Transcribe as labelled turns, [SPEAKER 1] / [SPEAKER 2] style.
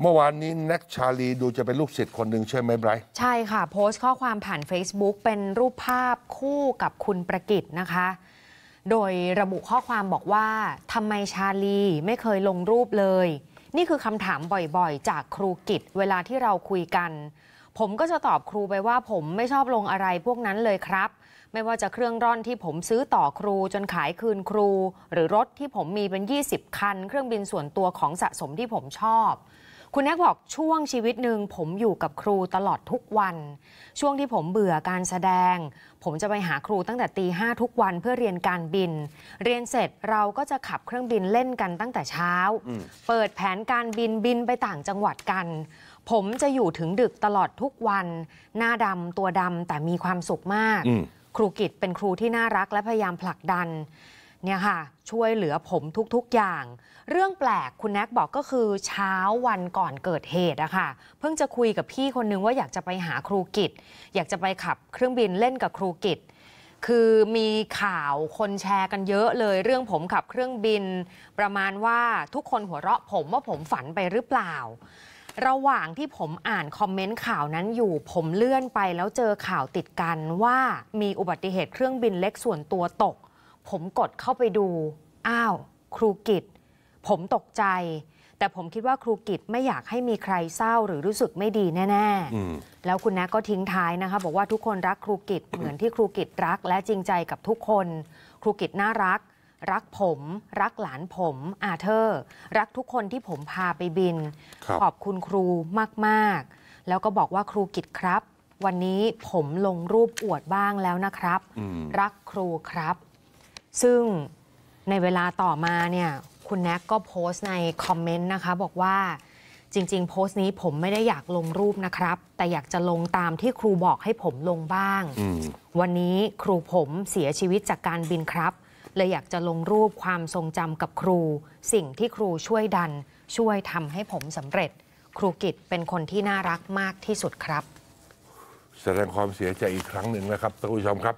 [SPEAKER 1] เมื่อวานนี้ แน็กชาลีดูจะเป็นลูกศิษย์คนหนึ่งใช่ไหมไบรท์ใช่ค่ะ โพสต์ข้อความผ่าน Facebook เป็นรูปภาพคู่กับคุณประกิตนะคะ โดยระบุข้อความบอกว่าทำไมชาลีไม่เคยลงรูปเลย นี่คือคำถามบ่อยๆ จากครูกิตเวลาที่เราคุยกัน ผมก็จะตอบครูไปว่าผมไม่ชอบลงอะไรพวกนั้นเลยครับ ไม่ว่าจะเครื่องร่อนที่ผมซื้อต่อครู จนขายคืนครู หรือรถที่ผมมีเป็น 20 คันเครื่องบินส่วนตัวของสะสมที่ผมชอบคุณแอกบอกช่วงชีวิตหนึ่งผมอยู่กับครูตลอดทุกวัน ช่วงที่ผมเบื่อการแสดง ผมจะไปหาครูตั้งแต่ตีห้าทุกวันเพื่อเรียนการบิน เรียนเสร็จเราก็จะขับเครื่องบินเล่นกันตั้งแต่เช้า เปิดแผนการบินบินไปต่างจังหวัดกัน ผมจะอยู่ถึงดึกตลอดทุกวัน หน้าดำตัวดำแต่มีความสุขมาก ครูกิจเป็นครูที่น่ารักและพยายามผลักดันเนี่ยค่ะ ช่วยเหลือผมทุก ๆ อย่าง เรื่องแปลก คุณแน็กบอกก็คือเช้าวันก่อนเกิดเหตุอะค่ะเพิ่งจะคุยกับพี่คนนึง ว่าอยากจะไปหาครูกิจ อยากจะไปขับเครื่องบินเล่นกับครูกิจ คือมีข่าวคนแชร์กันเยอะเลยเรื่องผมขับเครื่องบิน ประมาณว่าทุกคนหัวเราะ ผมว่าผมฝันไปหรือเปล่า ระหว่างที่ผมอ่านคอมเมนต์ข่าวนั้นอยู่ ผมเลื่อนไปแล้วเจอข่าวติดกันว่ามีอุบัติเหตุเครื่องบินเล็กส่วนตัวตกผมกดเข้าไปดู อ้าว ครูกิจผมตกใจ แต่ผมคิดว่าครูกิจไม่อยากให้มีใครเศร้าหรือรู้สึกไม่ดีแน่ๆแล้วคุณแนะก็ทิ้งท้ายนะคะบอกว่าทุกคนรักครูกิจเหมือนที่ครูกิจรักและจริงใจกับทุกคน ครูกิจน่ารัก รักผม รักหลานผมอาเธอร์ รักทุกคนที่ผมพาไปบิน ขอบคุณครูมากๆ แล้วก็บอกว่าครูกิจครับ วันนี้ผมลงรูปอวดบ้างแล้วนะครับ รักครูครับซึ่งในเวลาต่อมาเนี่ยคุณแน็กก็โพสต์ในคอมเมนต์นะคะ บอกว่าจริงๆ โพสต์นี้ผมไม่ได้อยากลงรูปนะครับ แต่อยากจะลงตามที่ครูบอกให้ผมลงบ้าง วันนี้ครูผมเสียชีวิตจากการบินครับเลยอยากจะลงรูปความทรงจำกับครู สิ่งที่ครูช่วยดัน ช่วยทำให้ผมสำเร็จ ครูกิจเป็นคนที่น่ารักมากที่สุดครับ แสดงความเสียใจอีกครั้งหนึ่งนะครับท่านผู้ชมครับ